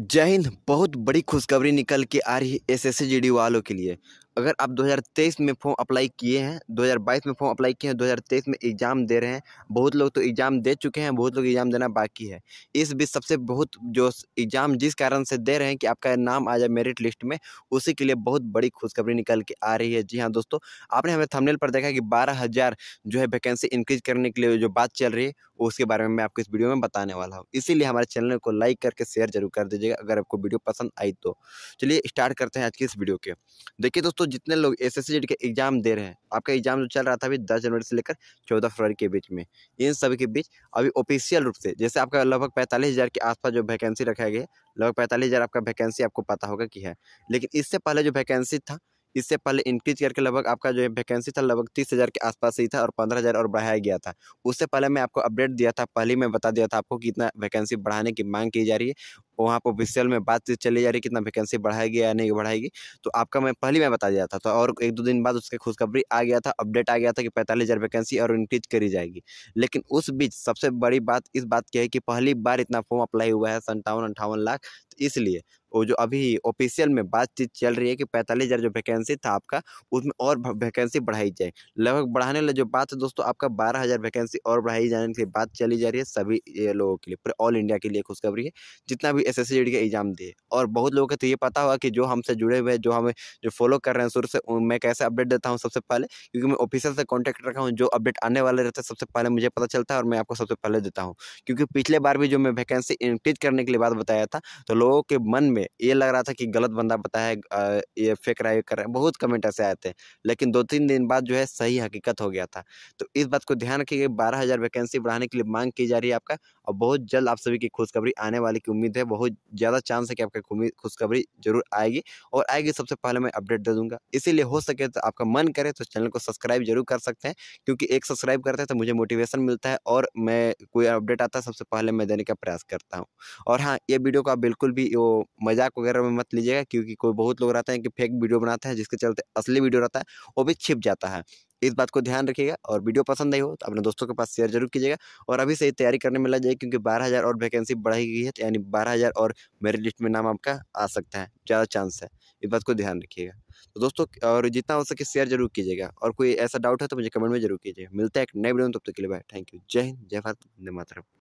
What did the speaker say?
जय हिंद बहुत बड़ी खुशखबरी निकल के आ रही है एस एस वालों के लिए अगर आप 2023 में फॉर्म अप्लाई किए हैं 2022 में फॉर्म अप्लाई किए हैं 2023 में एग्ज़ाम दे रहे हैं बहुत लोग तो एग्ज़ाम दे चुके हैं बहुत लोग एग्ज़ाम देना बाकी है इस बीच सबसे बहुत जो एग्ज़ाम जिस कारण से दे रहे हैं कि आपका नाम आ जाए मेरिट लिस्ट में उसी के लिए बहुत बड़ी खुशखबरी निकल के आ रही है जी हाँ दोस्तों आपने हमें थमनेल पर देखा कि बारह जो है वैकेंसी इंक्रीज करने के लिए जो बात चल रही है उसके बारे में मैं आपको इस वीडियो में बताने वाला हूँ इसीलिए हमारे चैनल को लाइक करके शेयर जरूर कर दीजिएगा अगर आपको वीडियो पसंद आई तो चलिए स्टार्ट करते हैं आज की इस वीडियो के देखिए दोस्तों दोस्तों जितने लोग एस एस के एग्ज़ाम दे रहे हैं आपका एग्ज़ाम जो चल रहा था अभी दस जनवरी से लेकर चौदह फरवरी के बीच में इन सभी के बीच अभी ऑफिशियल रूप से जैसे आपका लगभग पैंतालीस हज़ार के आसपास जो वैकेंसी रखा गया लगभग पैंतालीस हज़ार आपका वैकेंसी आपको पता होगा कि है लेकिन इससे पहले जो वैकेंसी था इससे पहले इंक्रीज करके लगभग आपका जो वैकेंसी था लगभग तीस हज़ार के आसपास ही था और पंद्रह हज़ार और बढ़ाया गया था उससे पहले मैं आपको अपडेट दिया था पहले मैं बता दिया था आपको कि इतना वैकेंसी बढ़ाने की मांग की जा रही है वहाँ पर ऑफिशियल में बातचीत चली जा रही कितना वैकेंसी बढ़ाएगी या नहीं बढ़ाएगी तो आपका मैं पहली मैं बता दिया था तो और एक दो दिन बाद उसका खुशखबरी आ गया था अपडेट आ गया था कि पैंतालीस हज़ार वैकेंसी और इंक्रीज करी जाएगी लेकिन उस बीच सबसे बड़ी बात इस बात की है कि पहली बार इतना फॉर्म अप्लाई हुआ है सन्तावन अंठावन लाख तो इसलिए वो जो अभी ऑफिशियल में बातचीत चल रही है कि पैंतालीस हज़ार जो वैकेंसी था आपका उसमें और वैकेंसी बढ़ाई जाए लगभग बढ़ाने वाला जो बात है दोस्तों आपका बारह हज़ार वैकेंसी और बढ़ाई जाने की बात चली जा रही है सभी लोगों के लिए पूरे ऑल इंडिया के लिए खुशखबरी है जितना भी एस एस के एग्ज़ाम दिए और बहुत लोगों को तो ये पता होगा कि जो हमसे जुड़े हुए जो हमें जो फॉलो कर रहे हैं शुरू से मैं कैसे अपडेट देता हूँ सबसे पहले क्योंकि मैं ऑफिसर से कॉन्टैक्ट रखा हूँ जो अपडेट आने वाले रहते हैं सबसे पहले मुझे पता चलता है और मैं आपको सबसे पहले देता हूँ क्योंकि पिछले बार भी जो मैं वैकेंसी इंक्रीज करने के लिए बात बताया था तो लोगों के मन में ये लग रहा था कि गलत बंदा बताया है ये फेक राय कर रहे हैं बहुत कमेंट ऐसे आए थे लेकिन दो तीन दिन बाद जो है सही हकीकत हो गया था तो इस बात को ध्यान रखिए बारह हज़ार वैकेंसी बढ़ाने के लिए मांग की जा रही है आपका और बहुत जल्द आप सभी की खुशखबरी आने वाली की उम्मीद है बहुत ज़्यादा चांस है कि आपका खुशखबरी जरूर आएगी और आएगी सबसे पहले मैं अपडेट दे दूँगा इसीलिए हो सके तो आपका मन करे तो चैनल को सब्सक्राइब जरूर कर सकते हैं क्योंकि एक सब्सक्राइब करते हैं तो मुझे मोटिवेशन मिलता है और मैं कोई अपडेट आता है सबसे पहले मैं देने का प्रयास करता हूँ और हाँ ये वीडियो को आप बिल्कुल भी वो मजाक वगैरह में मत लीजिएगा क्योंकि कोई बहुत लोग रहते हैं कि फेक वीडियो बनाते हैं जिसके चलते असली वीडियो रहता है वो भी छिप जाता है इस बात को ध्यान रखिएगा और वीडियो पसंद आई हो तो अपने दोस्तों के पास शेयर जरूर कीजिएगा और अभी से ही तैयारी करने में लग जाए क्योंकि बारह हज़ार और वैकेंसी बढ़ाई गई है तो यानी बारह हज़ार और मेरिट लिस्ट में नाम आपका आ सकता है ज़्यादा चांस है इस बात को ध्यान रखिएगा तो दोस्तों और जितना हो सके शेयर जरूर कीजिएगा और कोई ऐसा डाउट है तो मुझे कमेंट में जरूर कीजिएगा मिलता है एक नए वीडियो में तब तक के लिए बाय थैंक यू जय हिंद जय भारत वंदे मातरम